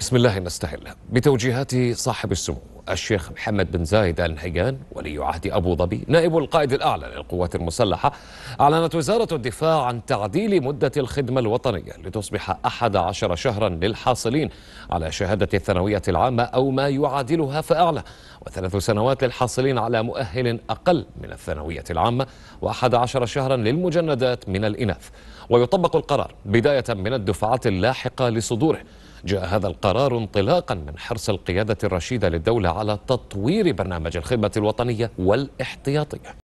بسم الله نستهل بتوجيهات صاحب السمو الشيخ محمد بن زايد آل نهيان ولي عهد أبو ظبي نائب القائد الأعلى للقوات المسلحة أعلنت وزارة الدفاع عن تعديل مدة الخدمة الوطنية لتصبح أحد عشر شهرا للحاصلين على شهادة الثانوية العامة أو ما يعادلها فأعلى وثلاث سنوات للحاصلين على مؤهل أقل من الثانوية العامة وأحد عشر شهرا للمجندات من الإناث ويطبق القرار بداية من الدفعات اللاحقة لصدوره جاء هذا القرار انطلاقا من حرص القيادة الرشيدة للدولة على تطوير برنامج الخدمة الوطنية والاحتياطية